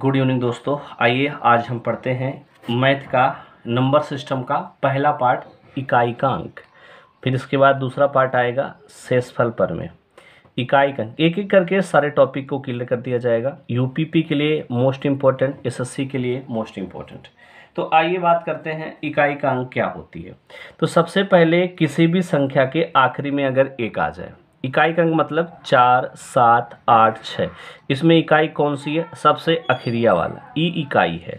good evening दोस्तों आइए आज हम पढ़ते हैं मैथ का नंबर सिस्टम का पहला पार्ट इकाई का अंक फिर इसके बाद दूसरा पार्ट आएगा सेसफल पर में इकाई का एक एक करके सारे टॉपिक को क्लियर कर दिया जाएगा यूपीपी के लिए मोस्ट इम्पोर्टेंट एसएससी के लिए मोस्ट इम्पोर्टेंट तो आइए बात करते हैं इकाई का अंक क्या होती है तो सबसे पहले किसी भी संख्या के आखिरी में अगर एक आ जाए इकाई का अंक मतलब चार सात आठ छ इसमें इकाई कौन सी है सबसे अखिरिया वाला ई इकाई है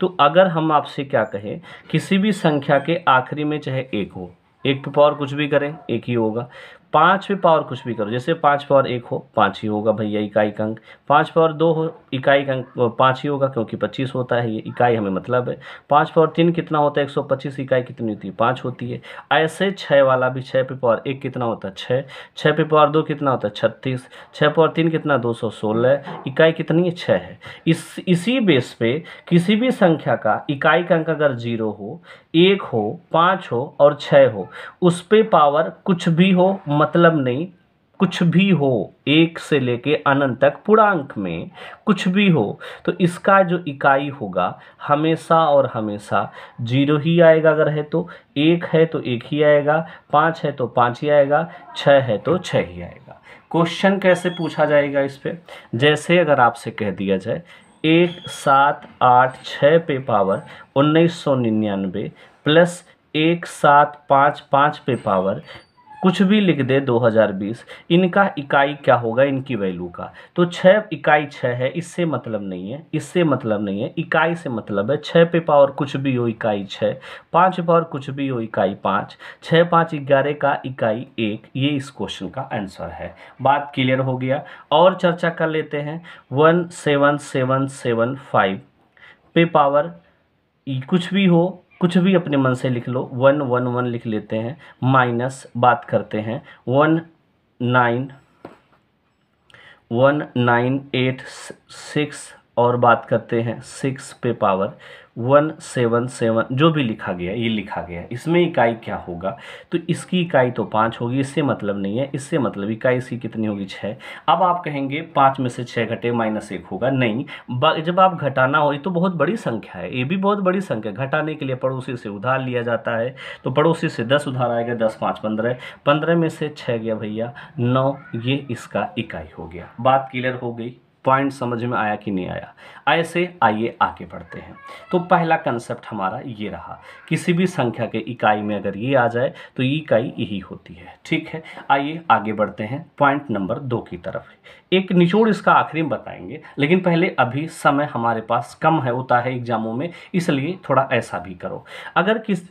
तो अगर हम आपसे क्या कहें किसी भी संख्या के आखिरी में चाहे एक हो एक पे तो पावर कुछ भी करें एक ही होगा पाँच पे पावर कुछ भी करो जैसे पाँच पावर एक हो पाँच ही होगा भैया इकाई का अंक पाँच पावर दो हो इकाई का अंक पाँच ही होगा क्योंकि पच्चीस होता है ये इकाई हमें मतलब है पाँच पावर तीन कितना होता है एक सौ पच्चीस इकाई कितनी होती है पाँच होती है ऐसे छः वाला भी छः पे पावर एक कितना होता है छः छः पे पावर दो कितना होता है छत्तीस छः पावर तीन कितना दो सौ सोलह इकाई कितनी है छः है इस इसी बेस पे किसी भी संख्या का इकाई का अंक अगर जीरो हो एक हो पाँच हो और छः हो उस पर पावर कुछ भी हो मतलब नहीं कुछ भी हो एक से लेके अनंत तक पूर्णांक में कुछ भी हो तो इसका जो इकाई होगा हमेशा और हमेशा जीरो ही आएगा अगर है तो एक है तो एक ही आएगा पाँच है तो पाँच ही आएगा छः है तो छः ही आएगा क्वेश्चन कैसे पूछा जाएगा इस पर जैसे अगर आपसे कह दिया जाए एक सात आठ छः पे पावर उन्नीस सौ निन्यानवे प्लस एक सात पाँच पाँच पे पावर कुछ भी लिख दे 2020 इनका इकाई क्या होगा इनकी वैल्यू का तो छः इकाई छः है इससे मतलब नहीं है इससे मतलब नहीं है इकाई से मतलब है छः पे पावर कुछ भी हो इकाई छः पाँच पे पावर कुछ भी हो इकाई पाँच छः पाँच ग्यारह का इकाई एक ये इस क्वेश्चन का आंसर है बात क्लियर हो गया और चर्चा कर लेते हैं one seven seven seven five पे पावर कुछ भी हो कुछ भी अपने मन से लिख लो वन वन वन लिख लेते हैं माइनस बात करते हैं one nine one nine eight six और बात करते हैं सिक्स पे पावर वन सेवन सेवन जो भी लिखा गया ये लिखा गया इसमें इकाई क्या होगा तो इसकी इकाई तो पाँच होगी इससे मतलब नहीं है इससे मतलब इकाई इसकी कितनी होगी छः अब आप कहेंगे पाँच में से छः घटे माइनस एक होगा नहीं जब आप घटाना हो ये तो बहुत बड़ी संख्या है ये भी बहुत बड़ी संख्या घटाने के लिए पड़ोसी से उधार लिया जाता है तो पड़ोसी से दस उधार आएगा दस पाँच पंद्रह पंद्रह में से छः गया भैया नौ ये इसका इकाई हो गया बात क्लियर हो गई पॉइंट समझ में आया कि नहीं आया ऐसे आइए आगे बढ़ते हैं तो पहला कंसेप्ट हमारा ये रहा किसी भी संख्या के इकाई में अगर ये आ जाए तो ये इकाई यही होती है ठीक है आइए आगे बढ़ते हैं पॉइंट नंबर दो की तरफ एक निचोड़ इसका आखिरी में बताएंगे लेकिन पहले अभी समय हमारे पास कम है होता है एग्जामों में इसलिए थोड़ा ऐसा भी करो अगर किस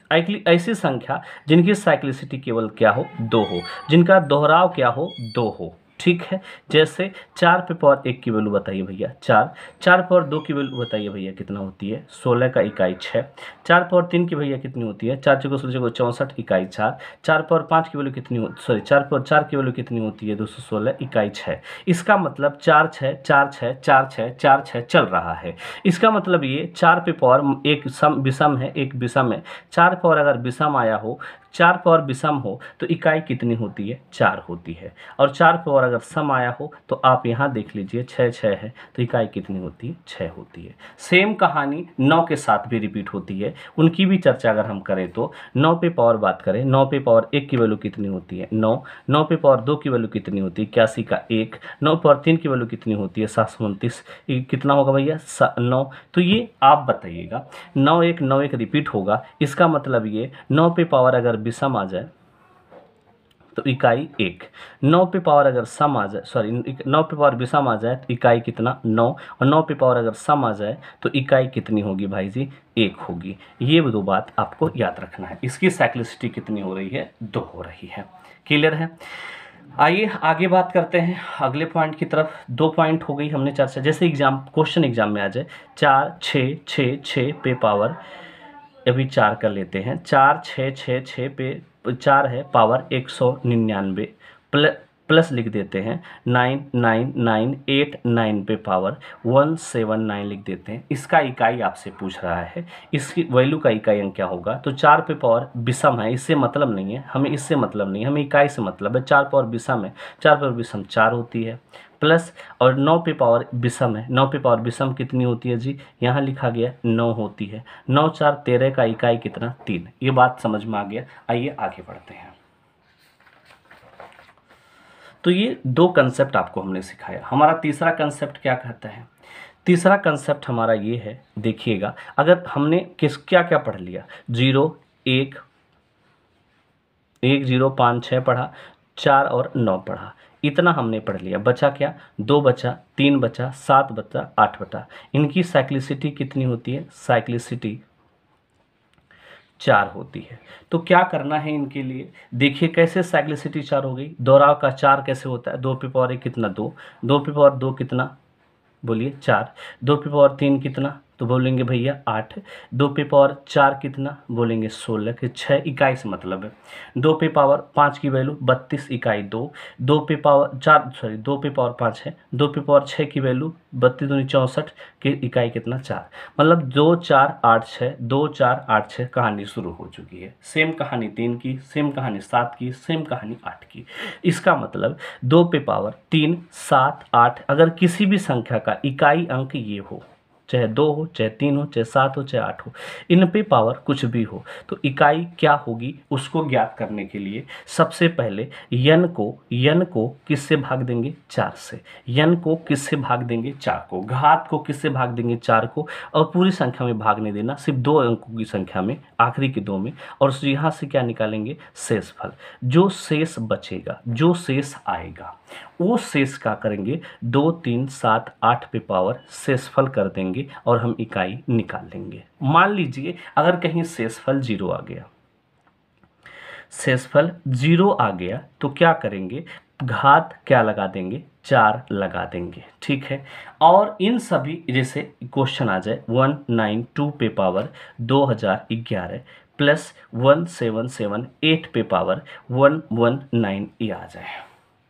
ऐसी संख्या जिनकी साइक्लिसिटी केवल क्या हो दो हो जिनका दोहराव क्या हो दो हो ठीक है जैसे चार पे पावर एक की वैल्यू बताइए भैया चार चार पावर दो की वैल्यू बताइए भैया कितना होती है सोलह का इकाई छः चार पावर तीन की भैया कितनी होती है चार चौको सोलह चौको चौंसठ इकाई चार चार पावर पाँच की वैल्यू कितनी सॉरी चार पावर चार की वैल्यू कितनी होती है दो सौ सोलह इकाई छः इसका मतलब चार छः चार छः चार छः चार छः चल रहा है इसका मतलब ये चार पे पावर एक सम विषम है एक विषम है चार पावर अगर विषम आया हो चार पावर विषम हो तो इकाई कितनी होती है चार होती है और चार पावर अगर सम आया हो तो आप यहाँ देख लीजिए छः छः है तो इकाई कितनी होती है छः होती है सेम कहानी नौ के साथ भी रिपीट होती है उनकी भी चर्चा अगर हम करें तो नौ पे पावर बात करें नौ पे पावर एक की वैल्यू कितनी होती है नौ नौ पे पावर दो की वैल्यू कितनी होती है इक्यासी का एक नौ पावर तीन की वैल्यू कितनी होती है सात सौ उनतीस कितना होगा भैया नौ तो ये आप बताइएगा नौ एक नौ एक रिपीट होगा इसका मतलब ये नौ पे पावर अगर बी सम आ जाए तो इकाई एक नौ पे पावर अगर सम आ जाए सॉरी नौ पे पावर विषम आ जाए तो इकाई कितना नौ और नौ पे पावर अगर सम आ जाए तो इकाई कितनी होगी भाई जी एक होगी ये दो बात आपको याद रखना है इसकी साइक्लिसिटी कितनी हो रही है दो हो रही है क्लियर है आइए आगे बात करते हैं अगले पॉइंट की तरफ दो पॉइंट हो गई हमने चर्चा जैसे एग्जाम क्वेश्चन एग्जाम में आ जाए चार छ छ पे पावर अभी चार कर लेते हैं चार छः छः छः पे चार है पावर एक सौ निन्यानवे प्ल प्लस लिख देते हैं nine nine nine eight nine पे पावर वन सेवन नाइन लिख देते हैं इसका इकाई आपसे पूछ रहा है इसकी वैल्यू का इकाई अंक क्या होगा तो चार पे पावर विषम है इससे मतलब नहीं है हमें इससे मतलब नहीं है हमें इकाई से मतलब है चार पावर विषम है चार पावर विषम चार होती है प्लस और नौ पे पावर विषम है नौ पे पावर विषम कितनी होती है जी यहाँ लिखा गया नौ होती है नौ चार तेरह का इकाई कितना तीन ये बात समझ में आ गया आइए आगे बढ़ते हैं तो ये दो कंसेप्ट आपको हमने सिखाया हमारा तीसरा कंसेप्ट क्या कहता है तीसरा कंसेप्ट हमारा ये है देखिएगा अगर हमने किस क्या क्या पढ़ लिया जीरो एक एक जीरो पाँच छः पढ़ा चार और नौ पढ़ा इतना हमने पढ़ लिया बचा क्या दो बचा तीन बचा सात बचा आठ बचा इनकी साइक्लिसिटी कितनी होती है साइक्लिसिटी चार होती है तो क्या करना है इनके लिए देखिए कैसे साइक्लिसिटी चार हो गई दोहराव का चार कैसे होता है दो पे पावर एक कितना दो दो पे पावर दो कितना बोलिए चार दो पे पावर तीन कितना तो बोलेंगे भैया आठ दो पे पावर चार कितना बोलेंगे सोलह के छः इकाई से मतलब है दो पे पावर पाँच की वैल्यू बत्तीस इकाई दो दो पे पावर चार सॉरी दो पे पावर पाँच है दो पे पावर छः की वैल्यू बत्तीस दूनी चौंसठ के इकाई कितना चार मतलब दो चार आठ छः दो चार आठ छः कहानी शुरू हो चुकी है सेम कहानी तीन की सेम कहानी सात की सेम कहानी आठ की इसका मतलब दो पे पावर तीन सात आठ अगर किसी भी संख्या का इकाई अंक ये हो चाहे दो हो चाहे तीन हो चाहे सात हो चाहे आठ हो इन पे पावर कुछ भी हो तो इकाई क्या होगी उसको ज्ञात करने के लिए सबसे पहले यन को यन को किससे भाग देंगे चार से यन को किससे भाग देंगे चार को घात को किससे भाग देंगे चार को और पूरी संख्या में भागने देना सिर्फ दो अंकों की संख्या में आखिरी के दो में और यहाँ से क्या निकालेंगे शेषफल जो शेष बचेगा जो शेष आएगा वो शेष का करेंगे दो तीन सात आठ पे पावर शेषफल कर देंगे लेंगे और हम इकाई निकाल लेंगे मान लीजिए अगर कहीं शेषफल जीरो आ गया शेषफल जीरो आ गया तो क्या करेंगे घात क्या लगा देंगे चार लगा देंगे ठीक है और इन सभी जैसे क्वेश्चन आ जाए वन नाइन टू पे पावर दो हज़ार ग्यारह plus one seven seven eight पे पावर वन वन नाइन ये आ जाए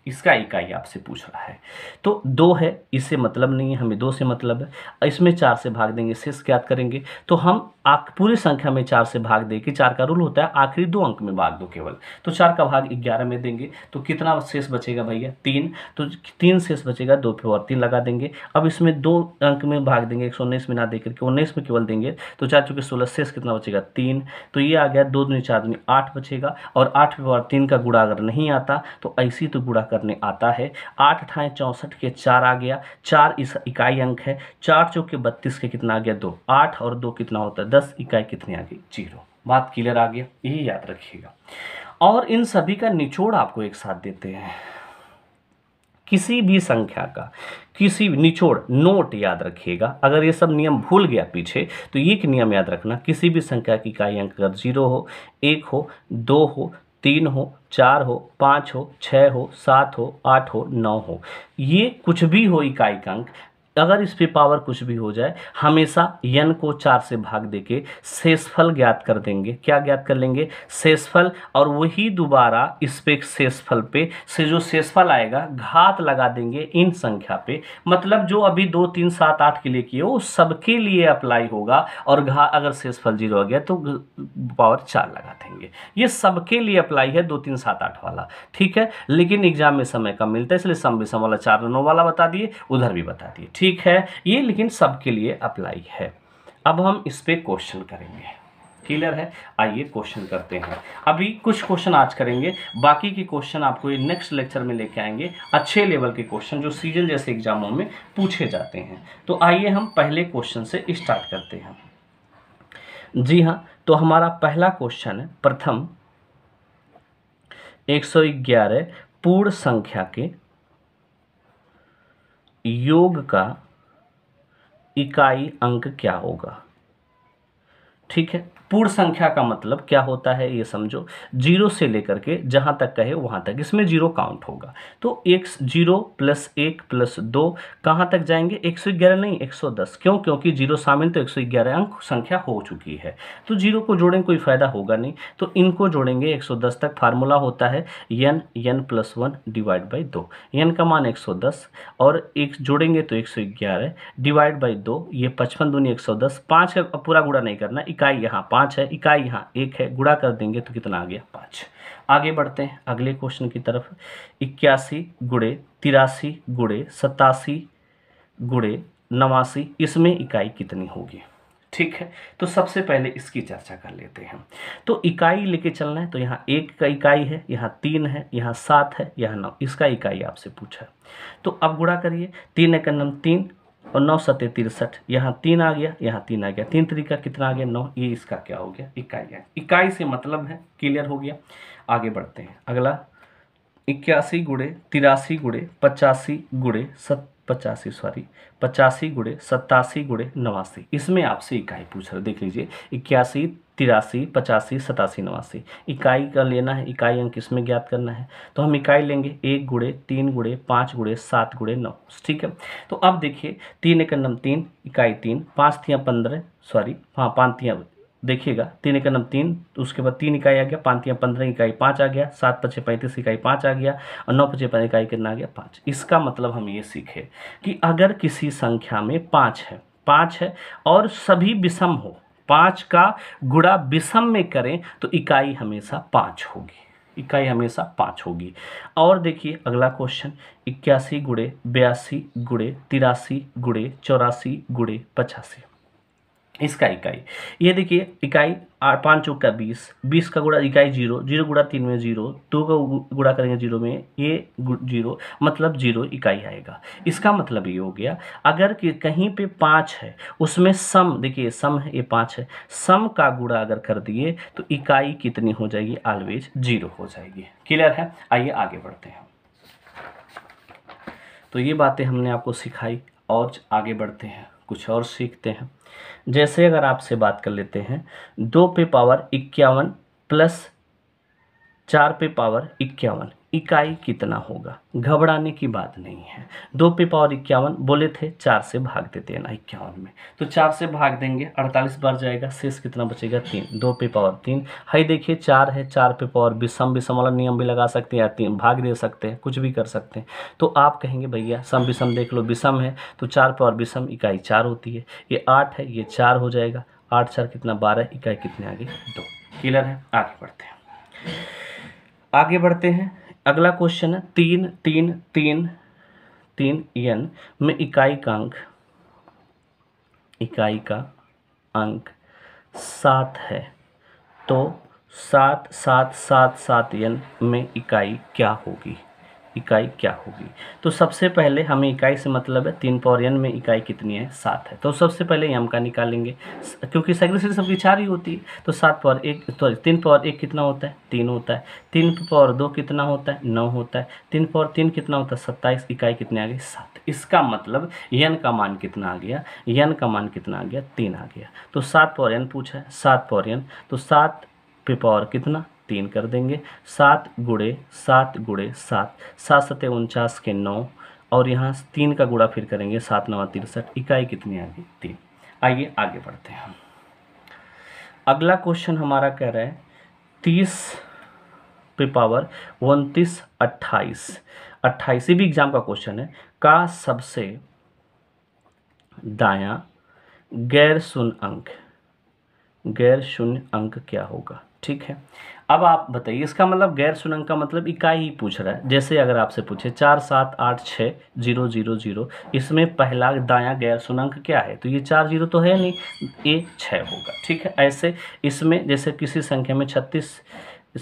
इसका इकाई आपसे पूछ रहा है तो दो है इससे मतलब नहीं है हमें दो से मतलब है इसमें चार से भाग देंगे शेष ज्ञात करेंगे तो हम पूरी संख्या में चार से भाग दे के चार का रूल होता है आखिरी दो अंक में भाग दो केवल तो चार का भाग ग्यारह में देंगे तो कितना शेष बचेगा भैया तीन तो तीन शेष बचेगा दो पे और तीन लगा देंगे अब इसमें दो अंक में भाग देंगे एक में ना देकर के उन्नीस में केवल देंगे तो चार चूँकि सोलह शेष कितना बचेगा तीन तो ये आ गया दो दुनिया चार दुनिया आठ बचेगा और आठ पे और तीन का गुड़ा अगर नहीं आता तो ऐसी तो गुड़ा करने आता है आठ अठाएँ चौंसठ के चार आ गया चार इस इकाई अंक है चार चौके बत्तीस के कितना आ गया दो आठ और दो कितना होता है दस इकाई कितनी आ गई जीरो बात क्लियर आ गया यही याद रखिएगा और इन सभी का निचोड़ आपको एक साथ देते हैं किसी भी संख्या का किसी भी निचोड़ नोट याद रखिएगा अगर ये सब नियम भूल गया पीछे तो ये एक नियम याद रखना किसी भी संख्या की इकाई अंक अगर जीरो हो एक हो दो हो तीन हो चार हो पाँच हो छः हो सात हो आठ हो नौ हो ये कुछ भी हो इकाई का अंक अगर इस पे पावर कुछ भी हो जाए हमेशा यन को चार से भाग देके शेषफल ज्ञात कर देंगे क्या ज्ञात कर लेंगे शेषफल और वही दोबारा इस पे शेषफल पे से जो शेषफल आएगा घात लगा देंगे इन संख्या पे मतलब जो अभी दो तीन सात आठ के लिए किए वो सबके लिए अप्लाई होगा और घा अगर शेषफल जीरो आ गया तो पावर चार लगा देंगे ये सबके लिए अप्लाई है दो तीन सात आठ वाला ठीक है लेकिन एग्जाम में समय कम मिलता है इसलिए सम विषम वाला चार नौ वाला बता दिए उधर भी बता दिए ठीक है ये लेकिन सबके लिए अप्लाई है अब हम इस पर क्वेश्चन करेंगे क्लियर है आइए क्वेश्चन करते हैं अभी कुछ क्वेश्चन आज करेंगे बाकी के क्वेश्चन आपको ये नेक्स्ट लेक्चर में लेके आएंगे अच्छे लेवल के क्वेश्चन जो सीजन जैसे एग्जामों में पूछे जाते हैं तो आइए हम पहले क्वेश्चन से स्टार्ट करते हैं जी हाँ तो हमारा पहला क्वेश्चन है प्रथम 111 पूर्ण संख्या के योग का इकाई अंक क्या होगा ठीक है पूर्ण संख्या का मतलब क्या होता है ये समझो जीरो से लेकर के जहाँ तक कहे वहाँ तक इसमें जीरो काउंट होगा तो एक जीरो प्लस एक प्लस दो कहाँ तक जाएंगे एक सौ ग्यारह नहीं एक सौ दस क्यों क्योंकि जीरो शामिल तो एक सौ ग्यारह अंक संख्या हो चुकी है तो जीरो को जोड़ेंगे कोई फ़ायदा होगा नहीं तो इनको जोड़ेंगे एक सौ दस तक फार्मूला होता है n n plus one divide by दो यन का मान एक सौ दस और एक जोड़ेंगे तो एक सौ ग्यारह डिवाइड बाई दो ये पचपन दूनी एक सौ दस पाँच का पूरा गुड़ा नहीं करना इकाई यहाँ पाँच पाँच है इकाई यहाँ एक है गुड़ा कर देंगे तो कितना आ गया पाँच आगे बढ़ते हैं अगले क्वेश्चन की तरफ इक्यासी गुड़े तिरासी गुड़े सतासी गुड़े नवासी इसमें इकाई कितनी होगी ठीक है तो सबसे पहले इसकी चर्चा कर लेते हैं तो इकाई लेके चलना है तो यहाँ एक का इकाई है यहाँ तीन है यहाँ सात है यहाँ नौ इसका इकाई आपसे पूछा है तो अब गुड़ा करिए तीन एक नम तीन और नौ सत्य तिरसठ यहाँ तीन आ गया यहाँ तीन आ गया तीन तरीका कितना आ गया नौ ये इसका क्या हो गया इकाई है इकाई से मतलब है क्लियर हो गया आगे बढ़ते हैं अगला इक्यासी गुड़े तिरासी गुड़े पचासी गुड़े सत पचासी सॉरी पचासी गुड़े सत्तासी गुड़े नवासी इसमें आपसे इकाई पूछ रहे देख लीजिए इक्यासी तिरासी पचासी सतासी नवासी इकाई का लेना है इकाई अंक इसमें ज्ञात करना है तो हम इकाई लेंगे एक गुड़े तीन गुड़े पाँच गुड़े सात गुड़े नौ ठीक है तो अब देखिए तीन एक नम तीन इकाई तीन पाँच थियाँ पंद्रह सॉरी हाँ पाँच थियाँ देखिएगा तीन एक नम तीन तो उसके बाद तीन इकाई आ गया पाँच पंद्रह इकाई पाँच आ गया सात पचे पैंतीस इकाई पाँच आ गया और नौ पचे पैंतीस इकाई कितना आ गया पाँच इसका मतलब हम ये सीखे कि अगर किसी संख्या में पाँच है पाँच है और सभी विषम हो पाँच का गुड़ा विषम में करें तो इकाई हमेशा पाँच होगी इकाई हमेशा पाँच होगी और देखिए अगला क्वेश्चन इक्यासी गुड़े बयासी गुड़े तिरासी गुड़े चौरासी गुड़े पचासी इसका इकाई ये देखिए इकाई पाँच चौक का बीस बीस का गुड़ा इकाई जीरो जीरो गुड़ा तीन में जीरो दो का गुड़ा करेंगे जीरो में ये जीरो मतलब जीरो इकाई आएगा इसका मतलब ये हो गया अगर कि कहीं पे पाँच है उसमें सम देखिए सम है ये पाँच है सम का गुड़ा अगर कर दिए तो इकाई कितनी हो जाएगी ऑलवेज जीरो हो जाएगी क्लियर है आइए आगे बढ़ते हैं तो ये बातें हमने आपको सिखाई और आगे बढ़ते हैं कुछ और सीखते हैं जैसे अगर आपसे बात कर लेते हैं दो पे पावर इक्यावन प्लस चार पे पावर इक्यावन इकाई कितना होगा घबराने की बात नहीं है दो पे पावर इक्यावन बोले थे चार से भाग देते हैं ना इक्यावन में तो चार से भाग देंगे अड़तालीस बार जाएगा शेष कितना बचेगा तीन दो पे पावर तीन हाई देखिए चार है चार पे पावर विषम विषम वाला नियम भी लगा सकते हैं या तीन भाग दे सकते हैं कुछ भी कर सकते हैं तो आप कहेंगे भैया सम विषम देख लो विषम है तो चार पावर विषम इकाई चार होती है ये आठ है ये चार हो जाएगा आठ चार कितना बारह इकाई कितने आगे दो क्लियर है आगे बढ़ते हैं आगे बढ़ते हैं अगला क्वेश्चन है तीन तीन तीन तीन यन में इकाई का अंक इकाई का अंक सात है तो सात सात सात सात यन में इकाई क्या होगी इकाई क्या होगी तो सबसे पहले हमें इकाई से मतलब है तीन पावर एन में इकाई कितनी है सात है तो सबसे पहले एम का निकालेंगे क्योंकि सेग्रेशन सबकी चार ही होती है तो सात पावर एक सॉरी तीन पावर एक कितना होता है तीन होता है तीन पावर दो कितना होता है नौ होता है तीन पावर तीन कितना होता है सत्ताईस इकाई कितनी आ गई सात इसका मतलब यन का मान कितना आ गया यन का मान कितना आ गया तीन आ गया तो सात पावर एन पूछा है सात पावर एन तो सात पे पावर कितना तीन कर देंगे सात गुड़े सात गुड़े सात सात सत्य उनचास के नौ और यहाँ तीन का गुड़ा फिर करेंगे सात नवा तिरसठ इकाई कितनी आ गई तीन आइए आगे बढ़ते हैं अगला क्वेश्चन हमारा कह रहा है तीस पे पावर उनतीस अट्ठाईस अट्ठाईस ये भी एग्जाम का क्वेश्चन है का सबसे दाया गैर शून्य अंक गैर शून्य अंक क्या होगा ठीक है अब आप बताइए इसका मतलब गैर सुनंग का मतलब इकाई ही पूछ रहा है जैसे अगर आपसे पूछे चार सात आठ छः जीरो जीरो जीरो इसमें पहला दायां गैर सुनंक क्या है तो ये चार जीरो तो है नहीं ये छः होगा ठीक है ऐसे इसमें जैसे किसी संख्या में छत्तीस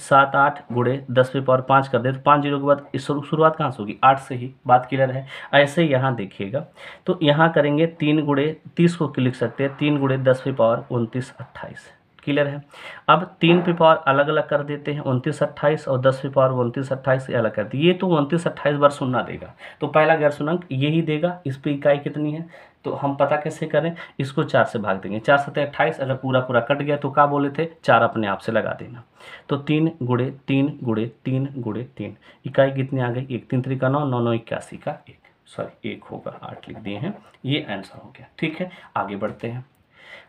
सात आठ गुड़े दस पे पावर पाँच कर दे तो पाँच जीरो के बाद इस शुरुआत कहाँ से होगी आठ से ही बात क्लियर है ऐसे यहाँ देखिएगा तो यहाँ करेंगे तीन गुड़े तीस को लिख सकते हैं तीन गुड़े दस पे पावर उनतीस अट्ठाईस क्लियर है अब तीन पे पावर अलग अलग कर देते हैं उनतीस अट्ठाईस और दस पे पावर उनतीस अट्ठाईस अलग कर दिए ये तो उनतीस अट्ठाईस बार सुनना देगा तो पहला गैर सुनांक यही देगा इस पर इकाई कितनी है तो हम पता कैसे करें इसको चार से भाग देंगे चार सत्या अट्ठाईस अगर पूरा पूरा कट गया तो क्या बोले थे चार अपने आप से लगा देना तो तीन गुड़े तीन गुड़े तीन गुड़े तीन इकाई कितनी आ गई एक तीन त्रिका नौ नौ नौ इक्यासी का एक सॉरी एक होगा आठ लिख दिए हैं ये आंसर हो गया ठीक है आगे बढ़ते हैं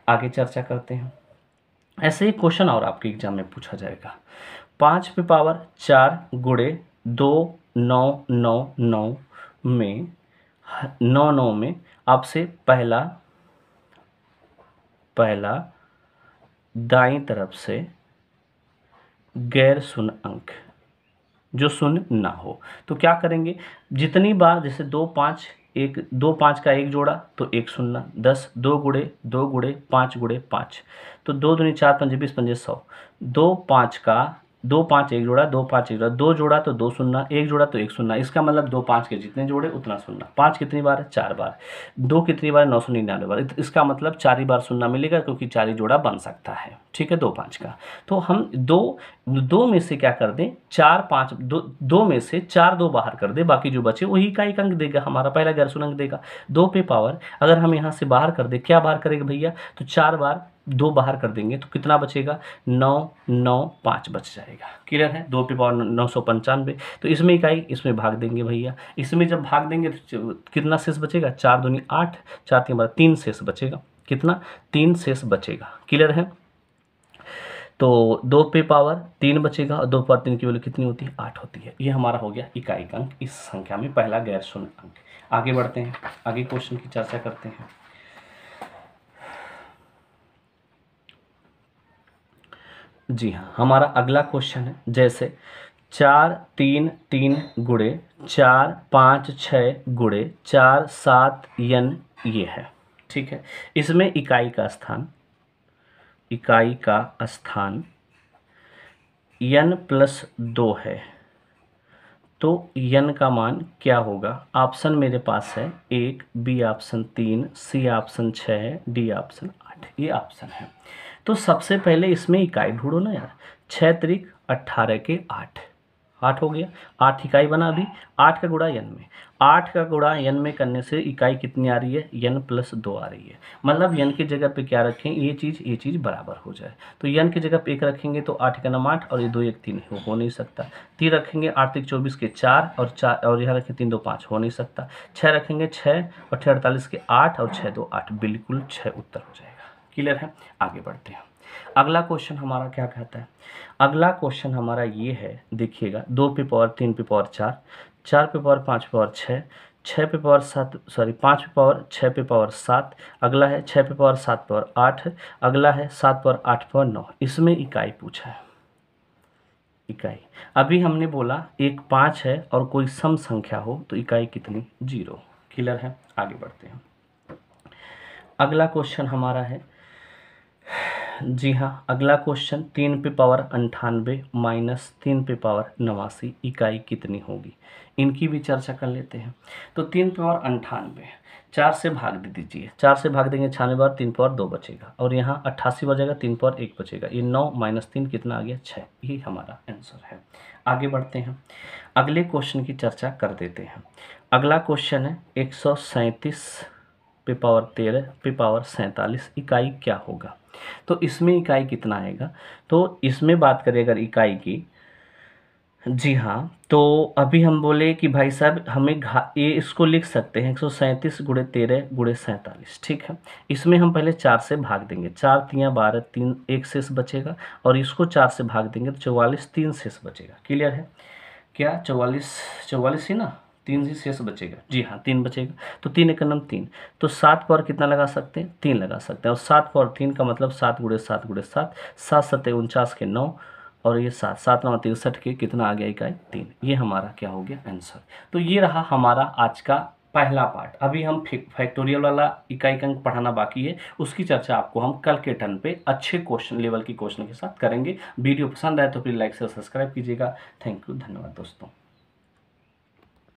आगे चर्चा करते हैं ऐसे ही क्वेश्चन और आपके एग्जाम में पूछा जाएगा पाँच पे पावर चार गुड़े दो नौ नौ नौ में नौ नौ में आपसे पहला पहला दाई तरफ से गैर सुन अंक जो सुन ना हो तो क्या करेंगे जितनी बार जैसे दो पाँच एक दो पाँच का एक जोड़ा तो एक शून्ना दस दो गुड़े दो गुड़े पाँच गुड़े पाँच तो दो दुनी चार पंजे बीस पंजे सौ दो पाँच का दो पाँच एक जोड़ा दो पाँच एक जोड़ा दो जोड़ा तो दो सुनना एक जोड़ा तो एक सुनना इसका मतलब दो पाँच के जितने जोड़े उतना सुनना पाँच कितनी बार है चार बार दो कितनी बार नौ सौ निन्यानवे बार इसका मतलब चार ही बार सुनना मिलेगा क्योंकि चार ही जोड़ा बन सकता है ठीक है दो पाँच का तो हम दो दो में से क्या कर दें चार पाँच दो दो में से चार दो बाहर कर दें बाकी जो बचे वही का एक अंक देगा हमारा पहला गैरसुन अंक देगा दो पे पावर अगर हम यहाँ से बाहर कर दें क्या बाहर करेगा भैया तो चार बार दो बाहर कर देंगे तो कितना बचेगा नौ नौ पाँच बच जाएगा क्लियर है दो पे पावर नौ सौ पंचानवे तो इसमें इकाई इसमें भाग देंगे भैया इसमें जब भाग देंगे तो कितना शेष बचेगा चार दूनी आठ चार तीन बारह तीन शेष बचेगा कितना तीन शेष बचेगा क्लियर है तो दो पे पावर तीन बचेगा और दो पावर तीन की वैल्यू कितनी होती है आठ होती है ये हमारा हो गया इकाई अंक इस संख्या में पहला गैर शून्य अंक आगे बढ़ते हैं आगे क्वेश्चन की चर्चा करते हैं जी हाँ हमारा अगला क्वेश्चन है जैसे चार तीन तीन गुड़े चार पाँच छः गुड़े चार सात यन ये है ठीक है इसमें इकाई का स्थान इकाई का स्थान यन प्लस दो है तो यन का मान क्या होगा ऑप्शन मेरे पास है एक बी ऑप्शन तीन सी ऑप्शन छः डी ऑप्शन आठ ये ऑप्शन है तो सबसे पहले इसमें इकाई ढूंढो ना यार छः तरीक अट्ठारह के आठ आठ हो गया आठ इकाई बना दी आठ का गुड़ा यन में आठ का गुड़ा यन में करने से इकाई कितनी आ रही है यन प्लस दो आ रही है मतलब यन की जगह पे क्या रखें ये चीज़ ये चीज़ बराबर हो जाए तो यन की जगह पे एक रखेंगे तो आठ का नम आठ और ये दो एक तीन हो, हो नहीं सकता तीन रखेंगे आठ तीन चौबीस के चार और चार और यहाँ रखें तीन दो पाँच हो नहीं सकता छः रखेंगे छः और छः अड़तालीस के आठ और छः दो आठ बिल्कुल छः उत्तर हो जाएगा क्लियर है आगे बढ़ते हैं अगला क्वेश्चन हमारा क्या कहता है अगला क्वेश्चन हमारा ये है देखिएगा दो पे पावर तीन पे पावर चार चार पे पावर पाँच पे पावर छः छः पे पावर सात सॉरी पाँच पे पावर छः पे पावर सात अगला है छः पे पावर सात पावर आठ अगला है सात पावर आठ पावर नौ इसमें इकाई पूछा है इकाई अभी हमने बोला एक पाँच है और कोई सम संख्या हो तो इकाई कितनी जीरो क्लियर है आगे बढ़ते हैं अगला क्वेश्चन हमारा है जी हाँ अगला क्वेश्चन तीन पे पावर अंठानवे माइनस तीन पे पावर नवासी इकाई कितनी होगी इनकी भी चर्चा कर लेते हैं तो तीन पे पावर अंठानवे चार से भाग दे दीजिए चार से भाग देंगे छानवे बार तीन पावर दो बचेगा और यहाँ अट्ठासी बचेगा तीन पावर एक बचेगा ये नौ माइनस तीन कितना आ गया छः ये हमारा आंसर है आगे बढ़ते हैं अगले क्वेश्चन की चर्चा कर देते हैं अगला क्वेश्चन है एक सौ सैंतीस पे पावर तेरह पे पावर सैंतालीस इकाई क्या होगा तो इसमें इकाई कितना आएगा तो इसमें बात करें अगर इकाई की जी हाँ तो अभी हम बोले कि भाई साहब हमें घा ये इसको लिख सकते हैं एक सौ सैंतीस गुड़े तेरह गुड़े सैंतालीस ठीक है इसमें हम पहले चार से भाग देंगे चार तियाँ बारह तीन एक शेष बचेगा और इसको चार से भाग देंगे तो चौवालीस तीन शेष बचेगा क्लियर है क्या चौवालीस चौवालीस ही ना तीन से शेष बचेगा जी हाँ तीन बचेगा तो तीन एक नम तीन तो सात पर कितना लगा सकते हैं तीन लगा सकते हैं और सात पर तीन का मतलब सात गुड़े सात गुड़े सात सात सत्य उनचास के नौ और ये सात सात नौ तिरसठ के कितना आ गया इकाई तीन ये हमारा क्या हो गया आंसर तो ये रहा हमारा आज का पहला पार्ट अभी हम फैक्टोरियल वाला इकाई का अंक पढ़ाना बाकी है उसकी चर्चा आपको हम कल के टर्न पे अच्छे क्वेश्चन लेवल के क्वेश्चन के साथ करेंगे वीडियो पसंद आए तो प्लीज़ लाइक से सब्सक्राइब कीजिएगा थैंक यू धन्यवाद दोस्तों